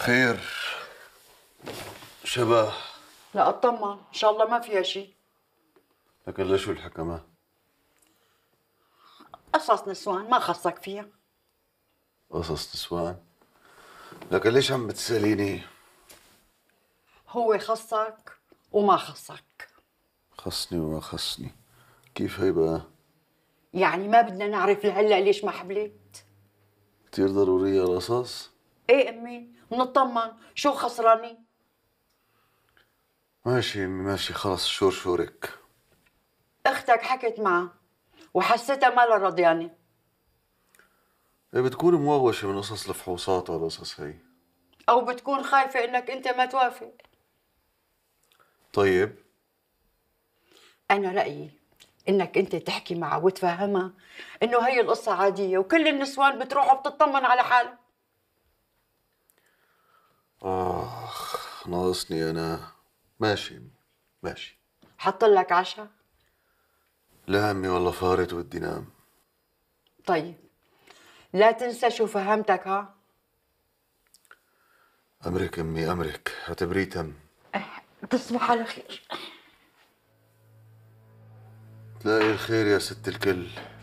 خير شبه لا اطمن ان شاء الله ما فيها شيء لكن لشو الحكمة؟ قصص نسوان ما خصك فيها قصص نسوان؟ لكن ليش عم بتسأليني؟ هو خصك وما خصك خصني وما خصني كيف هي بقى؟ يعني ما بدنا نعرف لهلا ليش ما حبلت؟ كثير ضرورية القصص؟ ايه امي نطمن شو خسرانين ماشي امي ماشي خلص شور شورك اختك حكت معها وحسيتها مالها رضيانه يعني. ايه بتكون مواوشه من قصص الفحوصات والقصص هي او بتكون خايفه انك انت ما توافق طيب انا رايي انك انت تحكي معها وتفهمها انه هي القصه عاديه وكل النسوان بتروح وبتطمن على حالها ناقصني انا ماشي ماشي حط لك عشاء لا امي والله فارت ودي نام طيب لا تنسى شو فهمتك ها امرك امي امرك اعتبريه تم تصبح على خير تلاقي الخير يا ست الكل